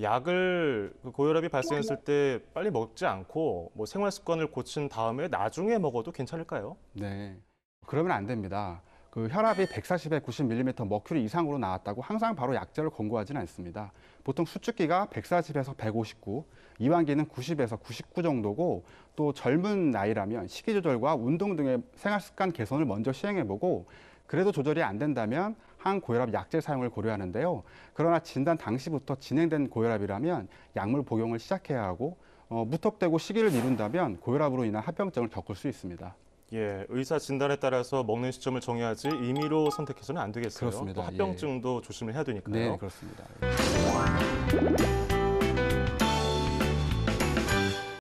약을 그 고혈압이 발생했을 어, 네. 때 빨리 먹지 않고 뭐 생활 습관을 고친 다음에 나중에 먹어도 괜찮을까요? 네. 그러면 안 됩니다. 그 혈압이 140에 90mm 머큐리 이상으로 나왔다고 항상 바로 약제를 권고하지는 않습니다. 보통 수축기가 140에서 159, 이완기는 90에서 99 정도고 또 젊은 나이라면 식이 조절과 운동 등의 생활 습관 개선을 먼저 시행해보고 그래도 조절이 안 된다면 항고혈압 약제 사용을 고려하는데요. 그러나 진단 당시부터 진행된 고혈압이라면 약물 복용을 시작해야 하고 어, 무턱대고 시기를 미룬다면 고혈압으로 인한 합병증을 겪을 수 있습니다. 예, 의사 진단에 따라서 먹는 시점을 정해야지 임의로 선택해서는 안 되겠어요. 그렇습니다. 또 합병증도 예. 조심을 해야 되니까요. 네, 그렇습니다.